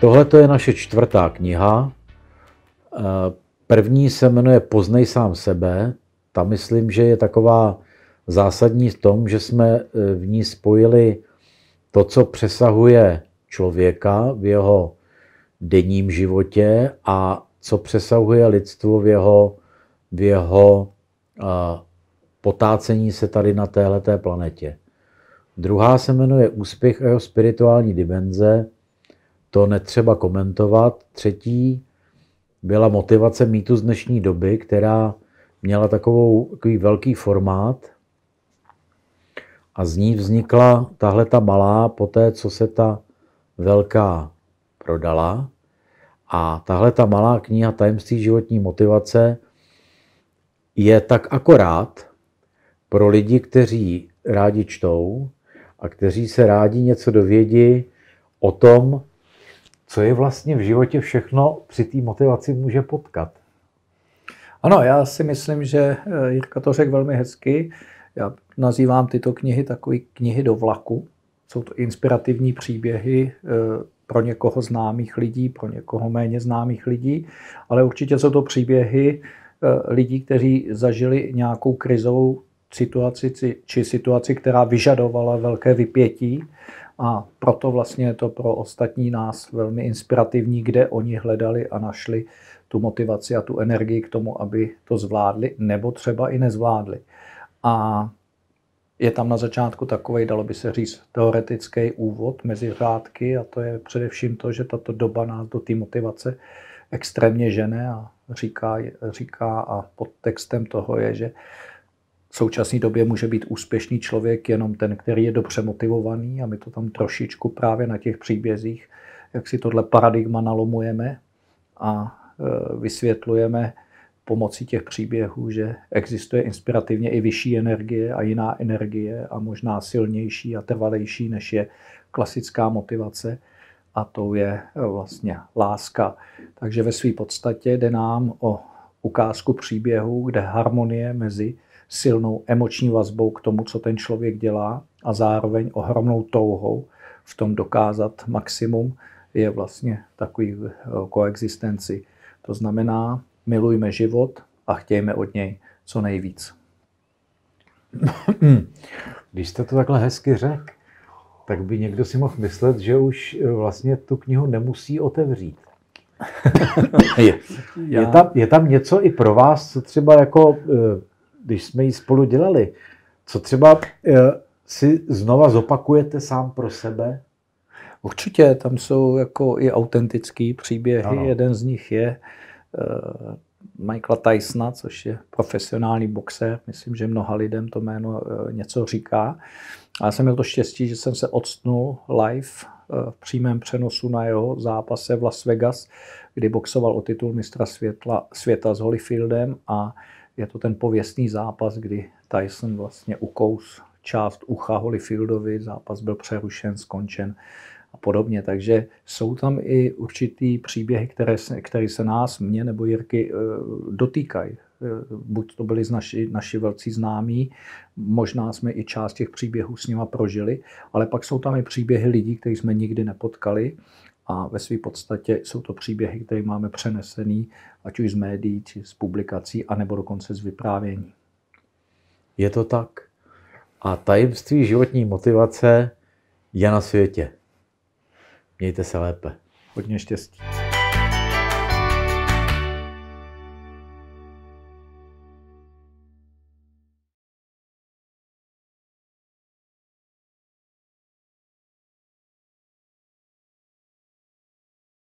Tohle je naše čtvrtá kniha. Eh, první se jmenuje Poznej sám sebe. Ta myslím, že je taková zásadní v tom, že jsme eh, v ní spojili to, co přesahuje člověka v jeho denním životě a co přesahuje lidstvo v jeho, v jeho eh, potácení se tady na této planetě. Druhá se jmenuje Úspěch a jeho spirituální dimenze – to netřeba komentovat. Třetí byla motivace mýtu z dnešní doby, která měla takovou, takový velký formát a z ní vznikla tahle ta malá po té, co se ta velká prodala. A tahle ta malá kniha Tajemství životní motivace je tak akorát pro lidi, kteří rádi čtou a kteří se rádi něco dovědí o tom, co je vlastně v životě všechno při té motivaci může potkat. Ano, já si myslím, že eh, Jirka to řekl velmi hezky. Já nazývám tyto knihy takové knihy do vlaku. Jsou to inspirativní příběhy eh, pro někoho známých lidí, pro někoho méně známých lidí, ale určitě jsou to příběhy eh, lidí, kteří zažili nějakou krizovou situaci či situaci, která vyžadovala velké vypětí a proto vlastně je to pro ostatní nás velmi inspirativní, kde oni hledali a našli tu motivaci a tu energii k tomu, aby to zvládli, nebo třeba i nezvládli. A je tam na začátku takový, dalo by se říct, teoretický úvod mezi řádky a to je především to, že tato doba nás do té motivace extrémně žene a říká, říká a pod textem toho je, že v současné době může být úspěšný člověk jenom ten, který je dobře motivovaný a my to tam trošičku právě na těch příbězích, jak si tohle paradigma nalomujeme a e, vysvětlujeme pomocí těch příběhů, že existuje inspirativně i vyšší energie a jiná energie a možná silnější a trvalejší, než je klasická motivace a to je e, vlastně láska. Takže ve své podstatě jde nám o ukázku příběhu, kde harmonie mezi silnou emoční vazbou k tomu, co ten člověk dělá a zároveň ohromnou touhou v tom dokázat maximum, je vlastně takový eh, koexistenci. To znamená, milujme život a chtějme od něj co nejvíc. Když jste to takhle hezky řekl, tak by někdo si mohl myslet, že už eh, vlastně tu knihu nemusí otevřít. je, je, tam, je tam něco i pro vás, co třeba jako eh, když jsme ji spolu dělali, co třeba eh, si znova zopakujete sám pro sebe? Určitě, tam jsou jako i autentický příběhy. Ano. Jeden z nich je uh, Michaela Tysona, což je profesionální boxer. Myslím, že mnoha lidem to jméno uh, něco říká. A já jsem měl to štěstí, že jsem se odstnul live uh, v přímém přenosu na jeho zápase v Las Vegas, kdy boxoval o titul mistra světla, světa s Holyfieldem a uh, je to ten pověstný zápas, kdy Tyson vlastně ukous část ucha Holyfieldovi, zápas byl přerušen, skončen a podobně. Takže jsou tam i určitý příběhy, které, které se nás, mě nebo Jirky eh, dotýkají. Eh, buď to byli naši, naši velcí známí, možná jsme i část těch příběhů s nima prožili, ale pak jsou tam i příběhy lidí, které jsme nikdy nepotkali a ve své podstatě jsou to příběhy, které máme přenesený ať už z médií, či z publikací, anebo dokonce z vyprávění. Je to tak. A tajemství životní motivace je na světě. Mějte se lépe. Hodně štěstí.